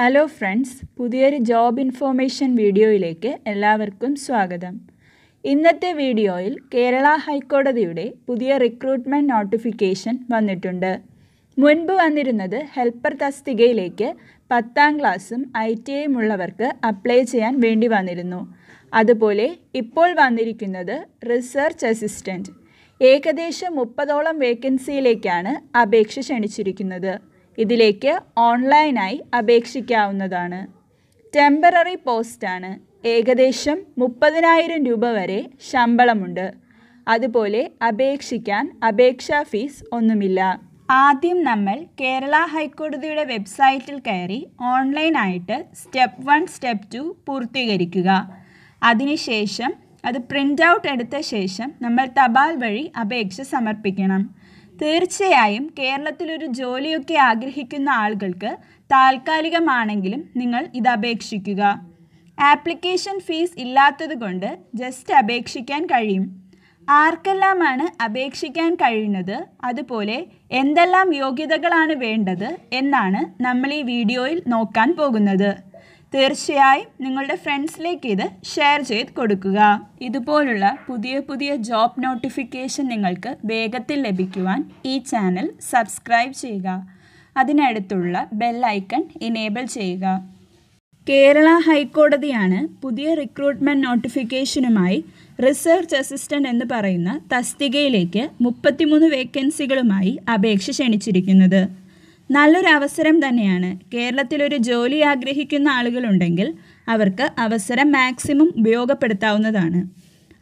hello friends പുതിയൊരു job information വീഡിയോയിലേക്ക് എല്ലാവർക്കും സ്വാഗതം ഇന്നത്തെ വീഡിയോയിൽ കേരള ഹൈക്കോടതിയുടെ പുതിയ റിക്രൂട്ട്മെൻറ്റ് നോട്ടിഫിക്കേഷൻ വന്നിട്ടുണ്ട് മുൻപ് വന്നിരുന്നത് ഹെൽപ്പർ തസ്തികയിലേക്ക് പത്താം ക്ലാസ്സും ഐ ടി ഐയും ഉള്ളവർക്ക് അപ്ലൈ ചെയ്യാൻ വേണ്ടി വന്നിരുന്നു അതുപോലെ ഇപ്പോൾ വന്നിരിക്കുന്നത് റിസർച്ച് അസിസ്റ്റൻറ്റ് ഏകദേശം മുപ്പതോളം വേക്കൻസിയിലേക്കാണ് അപേക്ഷ ക്ഷണിച്ചിരിക്കുന്നത് ഇതിലേക്ക് ഓൺലൈനായി അപേക്ഷിക്കാവുന്നതാണ് ടെമ്പററി പോസ്റ്റാണ് ഏകദേശം മുപ്പതിനായിരം രൂപ വരെ ശമ്പളമുണ്ട് അതുപോലെ അപേക്ഷിക്കാൻ അപേക്ഷാ ഫീസ് ഒന്നുമില്ല ആദ്യം നമ്മൾ കേരള ഹൈക്കോടതിയുടെ വെബ്സൈറ്റിൽ കയറി ഓൺലൈനായിട്ട് സ്റ്റെപ്പ് വൺ സ്റ്റെപ്പ് ടു പൂർത്തീകരിക്കുക അതിനുശേഷം അത് പ്രിൻ്റ് ഔട്ട് എടുത്ത ശേഷം നമ്മൾ തപാൽ വഴി അപേക്ഷ സമർപ്പിക്കണം തീർച്ചയായും കേരളത്തിലൊരു ജോലിയൊക്കെ ആഗ്രഹിക്കുന്ന ആളുകൾക്ക് താൽക്കാലികമാണെങ്കിലും നിങ്ങൾ ഇത് അപേക്ഷിക്കുക ആപ്ലിക്കേഷൻ ഫീസ് ഇല്ലാത്തതുകൊണ്ട് ജസ്റ്റ് അപേക്ഷിക്കാൻ കഴിയും ആർക്കെല്ലാമാണ് അപേക്ഷിക്കാൻ കഴിയുന്നത് അതുപോലെ എന്തെല്ലാം യോഗ്യതകളാണ് വേണ്ടത് എന്നാണ് നമ്മൾ ഈ വീഡിയോയിൽ നോക്കാൻ പോകുന്നത് തീർച്ചയായും നിങ്ങളുടെ ഫ്രണ്ട്സിലേക്ക് ഇത് ഷെയർ ചെയ്ത് കൊടുക്കുക ഇതുപോലുള്ള പുതിയ പുതിയ ജോബ് നോട്ടിഫിക്കേഷൻ നിങ്ങൾക്ക് വേഗത്തിൽ ലഭിക്കുവാൻ ഈ ചാനൽ സബ്സ്ക്രൈബ് ചെയ്യുക അതിനടുത്തുള്ള ബെൽ ഐക്കൺ ഇനേബിൾ ചെയ്യുക കേരള ഹൈക്കോടതിയാണ് പുതിയ റിക്രൂട്ട്മെൻറ്റ് നോട്ടിഫിക്കേഷനുമായി റിസർച്ച് അസിസ്റ്റൻ്റ് എന്ന് പറയുന്ന തസ്തികയിലേക്ക് മുപ്പത്തിമൂന്ന് വേക്കൻസികളുമായി അപേക്ഷ ക്ഷണിച്ചിരിക്കുന്നത് നല്ലൊരു അവസരം തന്നെയാണ് കേരളത്തിലൊരു ജോലി ആഗ്രഹിക്കുന്ന ആളുകളുണ്ടെങ്കിൽ അവർക്ക് അവസരം മാക്സിമം ഉപയോഗപ്പെടുത്താവുന്നതാണ്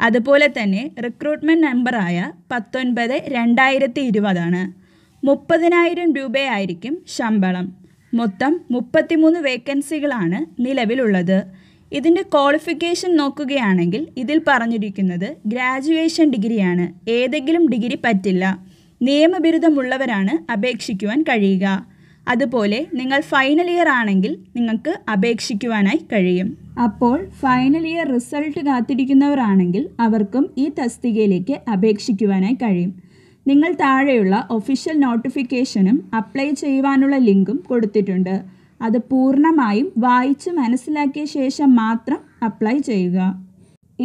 അതുപോലെ തന്നെ റിക്രൂട്ട്മെൻറ്റ് നമ്പറായ പത്തൊൻപത് രണ്ടായിരത്തി ഇരുപതാണ് മുപ്പതിനായിരം രൂപയായിരിക്കും ശമ്പളം മൊത്തം മുപ്പത്തിമൂന്ന് വേക്കൻസികളാണ് നിലവിലുള്ളത് ഇതിൻ്റെ ക്വാളിഫിക്കേഷൻ നോക്കുകയാണെങ്കിൽ ഇതിൽ പറഞ്ഞിരിക്കുന്നത് ഗ്രാജുവേഷൻ ഡിഗ്രിയാണ് ഏതെങ്കിലും ഡിഗ്രി പറ്റില്ല നിയമബിരുദമുള്ളവരാണ് അപേക്ഷിക്കുവാൻ കഴിയുക അതുപോലെ നിങ്ങൾ ഫൈനൽ ഇയർ ആണെങ്കിൽ നിങ്ങൾക്ക് അപേക്ഷിക്കുവാനായി കഴിയും അപ്പോൾ ഫൈനൽ ഇയർ റിസൾട്ട് കാത്തിരിക്കുന്നവരാണെങ്കിൽ അവർക്കും ഈ തസ്തികയിലേക്ക് അപേക്ഷിക്കുവാനായി കഴിയും നിങ്ങൾ താഴെയുള്ള ഒഫീഷ്യൽ നോട്ടിഫിക്കേഷനും അപ്ലൈ ചെയ്യുവാനുള്ള ലിങ്കും കൊടുത്തിട്ടുണ്ട് അത് പൂർണ്ണമായും വായിച്ച് മനസ്സിലാക്കിയ ശേഷം മാത്രം അപ്ലൈ ചെയ്യുക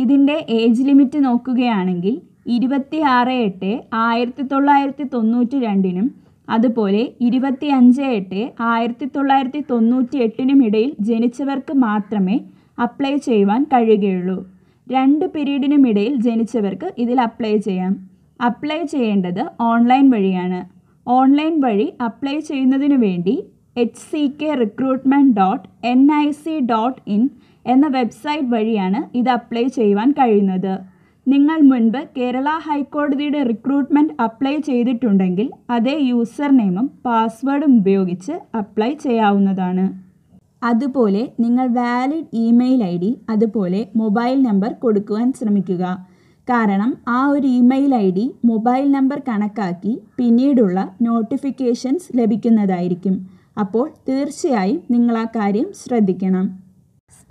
ഇതിൻ്റെ ഏജ് ലിമിറ്റ് നോക്കുകയാണെങ്കിൽ ഇരുപത്തി ആറ് എട്ട് ആയിരത്തി തൊള്ളായിരത്തി തൊണ്ണൂറ്റി രണ്ടിനും അതുപോലെ ഇരുപത്തി അഞ്ച് എട്ട് ആയിരത്തി തൊള്ളായിരത്തി തൊണ്ണൂറ്റി എട്ടിനും ഇടയിൽ ജനിച്ചവർക്ക് മാത്രമേ അപ്ലൈ ചെയ്യുവാൻ കഴിയുകയുള്ളൂ രണ്ട് പീരീഡിനും ഇടയിൽ ജനിച്ചവർക്ക് ഇതിൽ അപ്ലൈ ചെയ്യാം അപ്ലൈ ചെയ്യേണ്ടത് ഓൺലൈൻ വഴിയാണ് ഓൺലൈൻ വഴി അപ്ലൈ ചെയ്യുന്നതിനു വേണ്ടി H C K recruitment dot N I C dot in എന്ന വെബ്സൈറ്റ് വഴിയാണ് ഇത് അപ്ലൈ ചെയ്യുവാൻ കഴിയുന്നത് നിങ്ങൾ മുൻപ് കേരള ഹൈക്കോടതിയുടെ റിക്രൂട്ട്മെൻറ്റ് അപ്ലൈ ചെയ്തിട്ടുണ്ടെങ്കിൽ അതേ യൂസർ നെയിമും പാസ്വേഡും ഉപയോഗിച്ച് അപ്ലൈ ചെയ്യാവുന്നതാണ് അതുപോലെ നിങ്ങൾ വാലിഡ് ഇമെയിൽ ഐ ഡി അതുപോലെ മൊബൈൽ നമ്പർ കൊടുക്കുവാൻ ശ്രമിക്കുക കാരണം ആ ഒരു ഇമെയിൽ ഐ ഡി മൊബൈൽ നമ്പർ കണക്കാക്കി പിന്നീടുള്ള നോട്ടിഫിക്കേഷൻസ് ലഭിക്കുന്നതായിരിക്കും അപ്പോൾ തീർച്ചയായും നിങ്ങൾ ആ കാര്യം ശ്രദ്ധിക്കണം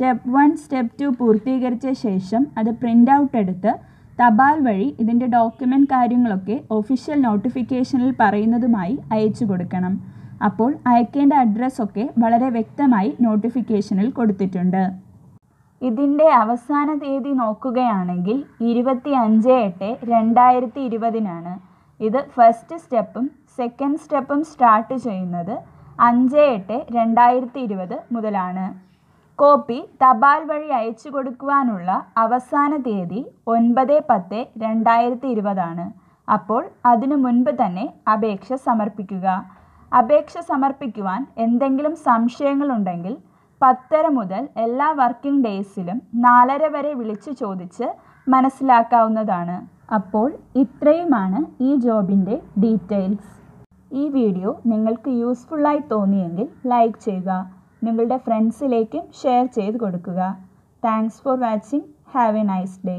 സ്റ്റെപ്പ് വൺ സ്റ്റെപ്പ് ടു പൂർത്തീകരിച്ച ശേഷം അത് പ്രിൻ്റ് ഔട്ട് എടുത്ത് തപാൽ വഴി ഇതിൻ്റെ ഡോക്യുമെൻ്റ് കാര്യങ്ങളൊക്കെ ഒഫീഷ്യൽ നോട്ടിഫിക്കേഷനിൽ പറയുന്നതുമായി അയച്ചു കൊടുക്കണം അപ്പോൾ അയക്കേണ്ട അഡ്രസ്സൊക്കെ വളരെ വ്യക്തമായി നോട്ടിഫിക്കേഷനിൽ കൊടുത്തിട്ടുണ്ട് ഇതിൻ്റെ അവസാന തീയതി നോക്കുകയാണെങ്കിൽ ഇരുപത്തി അഞ്ച് എട്ട് രണ്ടായിരത്തി ഇരുപതിനാണ് ഇത് ഫസ്റ്റ് സ്റ്റെപ്പും സെക്കൻഡ് സ്റ്റെപ്പും സ്റ്റാർട്ട് ചെയ്യുന്നത് അഞ്ച് എട്ട് രണ്ടായിരത്തി ഇരുപത് മുതലാണ് കോപ്പി തപാൽ വഴി അയച്ചു കൊടുക്കുവാനുള്ള അവസാന തീയതി ഒൻപത് പത്ത് രണ്ടായിരത്തി ഇരുപതാണ് അപ്പോൾ അതിനു മുൻപ് തന്നെ അപേക്ഷ സമർപ്പിക്കുക അപേക്ഷ സമർപ്പിക്കുവാൻ എന്തെങ്കിലും സംശയങ്ങളുണ്ടെങ്കിൽ പത്തര മുതൽ എല്ലാ വർക്കിംഗ് ഡേയ്സിലും നാലര വരെ വിളിച്ചു ചോദിച്ച് മനസ്സിലാക്കാവുന്നതാണ് അപ്പോൾ ഇത്രയുമാണ് ഈ ജോബിൻ്റെ ഡീറ്റെയിൽസ് ഈ വീഡിയോ നിങ്ങൾക്ക് യൂസ്ഫുള്ളായി തോന്നിയെങ്കിൽ ലൈക്ക് ചെയ്യുക നിങ്ങളുടെ ഫ്രണ്ട്സിലേക്കും ഷെയർ ചെയ്ത് കൊടുക്കുക thanks for watching have a nice day